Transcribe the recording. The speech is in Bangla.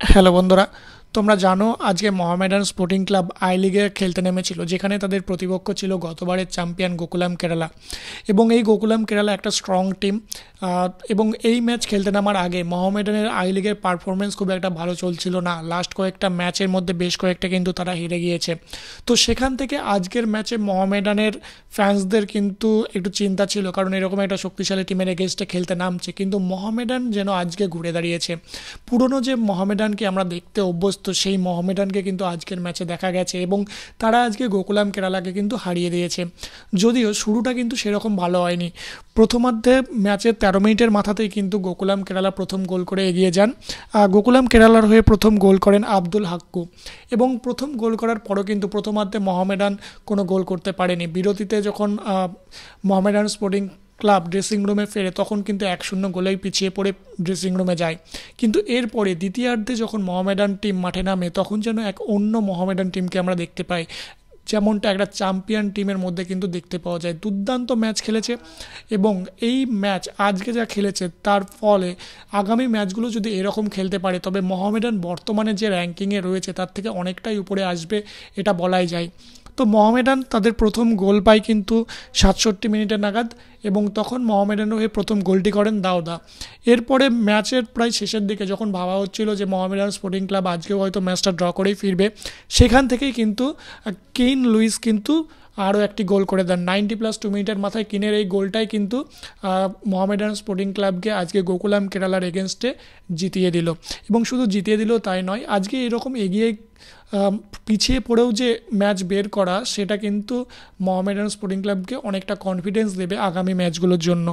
Hello Wondora. তোমরা জানো আজকে মহামেডান স্পোর্টিং ক্লাব আই লিগে খেলতে নেমেছিল যেখানে তাদের প্রতিপক্ষ ছিল গতবারের চ্যাম্পিয়ন গোকুলাম কেরালা এবং এই গোকুলাম কেরালা একটা স্ট্রং টিম এবং এই ম্যাচ খেলতে নামার আগে মহামেডানের আই লিগের পারফরমেন্স খুব একটা ভালো চলছিল না লাস্ট কয়েকটা ম্যাচের মধ্যে বেশ কয়েকটা কিন্তু তারা হেরে গিয়েছে তো সেখান থেকে আজকের ম্যাচে মহামেডানের ফ্যান্সদের কিন্তু একটু চিন্তা ছিল কারণ এরকম একটা শক্তিশালী টিমের এগেনস্টে খেলতে নামছে কিন্তু মহামেডান যেন আজকে ঘুরে দাঁড়িয়েছে পুরনো যে মহামেডানকে আমরা দেখতে অভ্যস্ত তো সেই মহমেডানকে কিন্তু আজকের ম্যাচে দেখা গেছে এবং তারা আজকে গোকুলাম কেরালাকে কিন্তু হারিয়ে দিয়েছে যদিও শুরুটা কিন্তু সেরকম ভালো হয়নি প্রথমার্ধে ম্যাচের তেরো মিনিটের মাথাতেই কিন্তু গোকুলাম কেরালা প্রথম গোল করে এগিয়ে যান গোকুলাম কেরালার হয়ে প্রথম গোল করেন আব্দুল হাক্কু এবং প্রথম গোল করার পরও কিন্তু প্রথমার্ধে মহমেডান কোনো গোল করতে পারেনি বিরতিতে যখন মহমেডান স্পোর্টিং ক্লাব ড্রেসিং রুমে ফেরে তখন কিন্তু এক শূন্য গোলেই পিছিয়ে পড়ে ড্রেসিং রুমে যায় কিন্তু এরপরে দ্বিতীয়ার্ধে যখন মহামেডান টিম মাঠে নামে তখন যেন এক অন্য মহামেডান টিমকে আমরা দেখতে পাই যেমনটা একটা চ্যাম্পিয়ন টিমের মধ্যে কিন্তু দেখতে পাওয়া যায় দুর্দান্ত ম্যাচ খেলেছে এবং এই ম্যাচ আজকে যা খেলেছে তার ফলে আগামী ম্যাচগুলো যদি এরকম খেলতে পারে তবে মহামেডান বর্তমানে যে র্যাঙ্কিংয়ে রয়েছে তার থেকে অনেকটাই উপরে আসবে এটা বলাই যায় তো মহমেডান তাদের প্রথম গোল পায় কিন্তু সাতষট্টি মিনিটে নাগাদ এবং তখন মহমেডানও হয়ে প্রথম গোলটি করেন দাউদা এরপরে ম্যাচের প্রায় শেষের দিকে যখন ভাবা হচ্ছিল যে মহমেডান স্পোর্টিং ক্লাব আজকেও হয়তো ম্যাচটা ড্র করেই ফিরবে সেখান থেকেই কিন্তু কেইন লুইস কিন্তু আরও একটি গোল করে দেন নাইনটি প্লাস টু মিনিটের মাথায় কিনের এই গোলটাই কিন্তু মোহামেডান স্পোর্টিং ক্লাবকে আজকে গোকুলাম কেরালার এগেনস্টে জিতিয়ে দিল এবং শুধু জিতিয়ে দিল তাই নয় আজকে এরকম এগিয়ে পিছিয়ে পড়েও যে ম্যাচ বের করা সেটা কিন্তু মোহামেডান স্পোর্টিং ক্লাবকে অনেকটা কনফিডেন্স দেবে আগামী ম্যাচগুলোর জন্য